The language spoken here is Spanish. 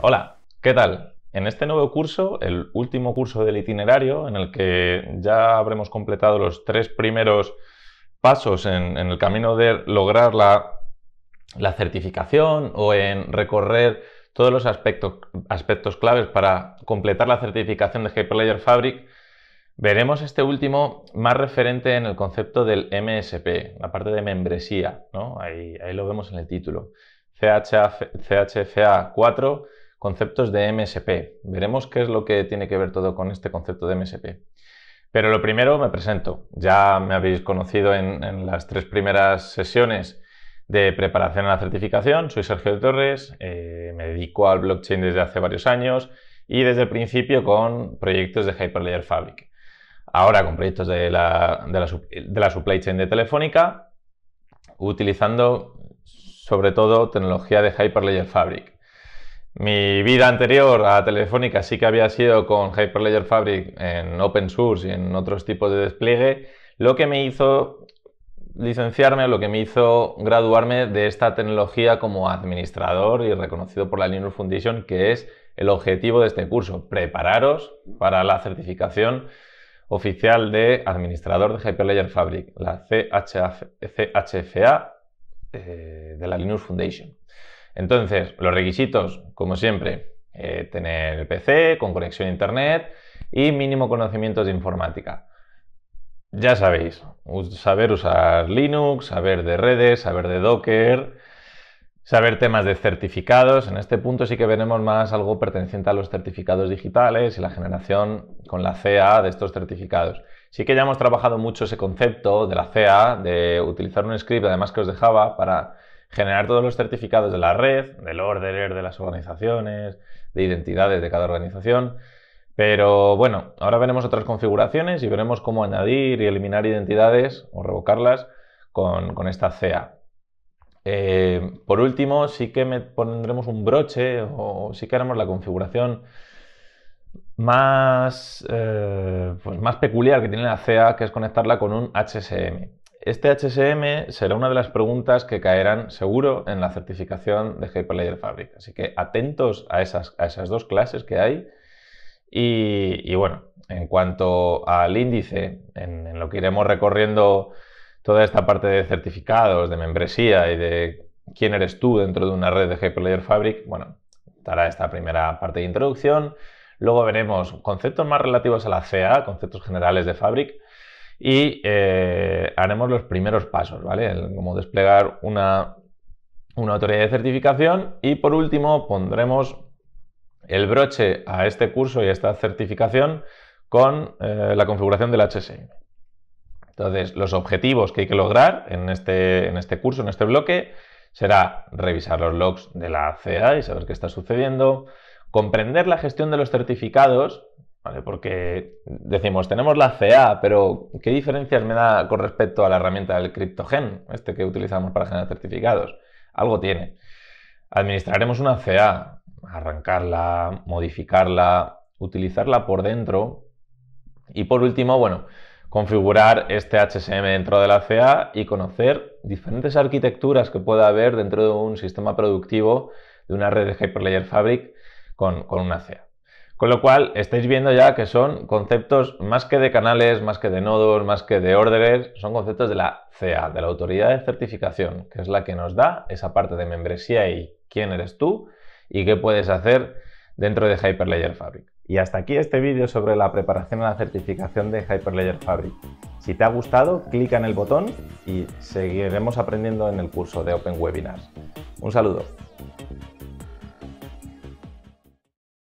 Hola, ¿qué tal? En este nuevo curso, el último curso del itinerario, en el que ya habremos completado los tres primeros pasos en, el camino de lograr la, certificación o en recorrer todos los aspectos, aspectos claves para completar la certificación de Hyperlayer Fabric, veremos este último más referente en el concepto del MSP, la parte de membresía, ¿no? ahí, lo vemos en el título. CHFA 4 conceptos de MSP. Veremos qué es lo que tiene que ver todo con este concepto de MSP. Pero lo primero me presento. Ya me habéis conocido en, las tres primeras sesiones de preparación a la certificación. Soy Sergio Torres, eh, me dedico al blockchain desde hace varios años y desde el principio con proyectos de Hyperledger Fabric. Ahora con proyectos de la, de la supply chain de Telefónica, utilizando sobre todo tecnología de Hyperledger Fabric. Mi vida anterior a Telefónica sí que había sido con Hyperledger Fabric en open source y en otros tipos de despliegue, lo que me hizo licenciarme, lo que me hizo graduarme de esta tecnología como administrador y reconocido por la Linux Foundation, que es el objetivo de este curso, prepararos para la certificación oficial de administrador de Hyperledger Fabric, la CHFA eh, de la Linux Foundation. Entonces, los requisitos, como siempre, eh, tener tener PC con conexión a Internet y mínimo conocimientos de informática. Ya sabéis, saber usar Linux, saber de redes, saber de Docker, saber temas de certificados. En este punto sí que veremos más algo perteneciente a los certificados digitales y la generación con la CA de estos certificados. Sí que ya hemos trabajado mucho ese concepto de la CA, de utilizar un script, además que os dejaba, para generar todos los certificados de la red, del orderer de las organizaciones, de identidades de cada organización. Pero bueno, ahora veremos otras configuraciones y veremos cómo añadir y eliminar identidades o revocarlas con, esta CA. Eh, por último, sí que me pondremos un broche o sí que haremos la configuración más, eh, pues más peculiar que tiene la CA, que es conectarla con un HSM. Este HSM será una de las preguntas que caerán seguro en la certificación de Hyperledger Fabric. Así que atentos a esas, a esas dos clases que hay. Y, bueno, en cuanto al índice, en, lo que iremos recorriendo toda esta parte de certificados, de membresía y de quién eres tú dentro de una red de Hyperledger Fabric, bueno, estará esta primera parte de introducción. Luego veremos conceptos más relativos a la CA, conceptos generales de Fabric y eh, haremos los primeros pasos, ¿vale? como desplegar una, autoridad de certificación y por último pondremos el broche a este curso y a esta certificación con eh, la configuración del HSM. Entonces, los objetivos que hay que lograr en este, en este curso, en este bloque, será revisar los logs de la CA y saber qué está sucediendo, comprender la gestión de los certificados, porque decimos, tenemos la CA, pero ¿qué diferencias me da con respecto a la herramienta del CryptoGen, este que utilizamos para generar certificados? Algo tiene. Administraremos una CA, arrancarla, modificarla, utilizarla por dentro. Y por último, bueno, configurar este HSM dentro de la CA y conocer diferentes arquitecturas que pueda haber dentro de un sistema productivo de una red de Hyperledger Fabric con, con una CA. Con lo cual, estáis viendo ya que son conceptos más que de canales, más que de nodos, más que de órdenes, son conceptos de la CEA, de la Autoridad de Certificación, que es la que nos da esa parte de membresía y quién eres tú y qué puedes hacer dentro de Hyperledger Fabric. Y hasta aquí este vídeo sobre la preparación a la certificación de Hyperledger Fabric. Si te ha gustado, clica en el botón y seguiremos aprendiendo en el curso de Open Webinars. Un saludo.